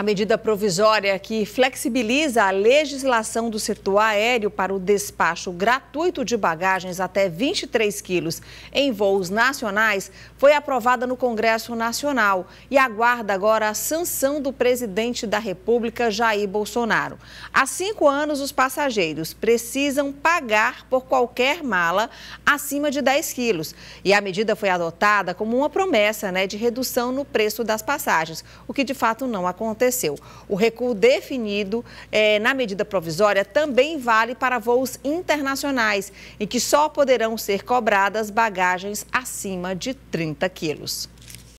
A medida provisória que flexibiliza a legislação do setor aéreo para o despacho gratuito de bagagens até 23 quilos em voos nacionais foi aprovada no Congresso Nacional e aguarda agora a sanção do presidente da República, Jair Bolsonaro. Há cinco anos, os passageiros precisam pagar por qualquer mala acima de 10 quilos. E a medida foi adotada como uma promessa né, de redução no preço das passagens, o que de fato não aconteceu aconteceu. O recuo definido é, na medida provisória também vale para voos internacionais, em que só poderão ser cobradas bagagens acima de 30 quilos.